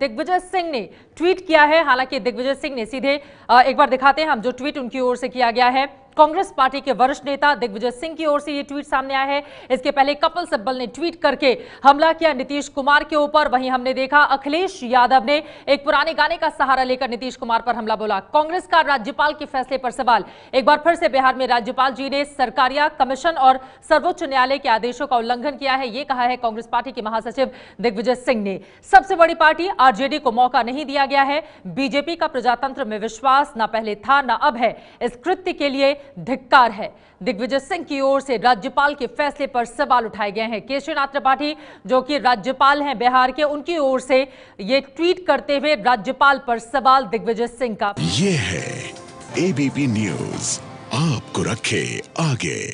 दिग्विजय सिंह ने ट्वीट किया है हालांकि दिग्विजय सिंह ने सीधे एक बार दिखाते हैं हम जो ट्वीट उनकी ओर से किया गया है कांग्रेस पार्टी के वरिष्ठ नेता दिग्विजय सिंह की ओर से ये ट्वीट सामने आया है इसके पहले कपिल सिब्बल ने ट्वीट करके हमला किया नीतीश कुमार के ऊपर वहीं हमने देखा अखिलेश यादव ने एक पुराने गाने का सहारा लेकर नीतीश कुमार पर हमला बोला कांग्रेस का राज्यपाल के फैसले पर सवाल एक बार फिर से बिहार में राज्यपाल जी ने सरकारिया कमीशन और सर्वोच्च न्यायालय के आदेशों का उल्लंघन किया है ये कहा है कांग्रेस पार्टी के महासचिव दिग्विजय सिंह ने सबसे बड़ी पार्टी आरजेडी को मौका नहीं दिया गया है बीजेपी का प्रजातंत्र में विश्वास न पहले था न अब है इस कृत्य के लिए धिक्कार है दिग्विजय सिंह की ओर से राज्यपाल के फैसले पर सवाल उठाए गए हैं केशरीनाथ त्रिपाठी जो कि राज्यपाल हैं बिहार के उनकी ओर से ये ट्वीट करते हुए राज्यपाल पर सवाल दिग्विजय सिंह का ये है एबीपी न्यूज आपको रखे आगे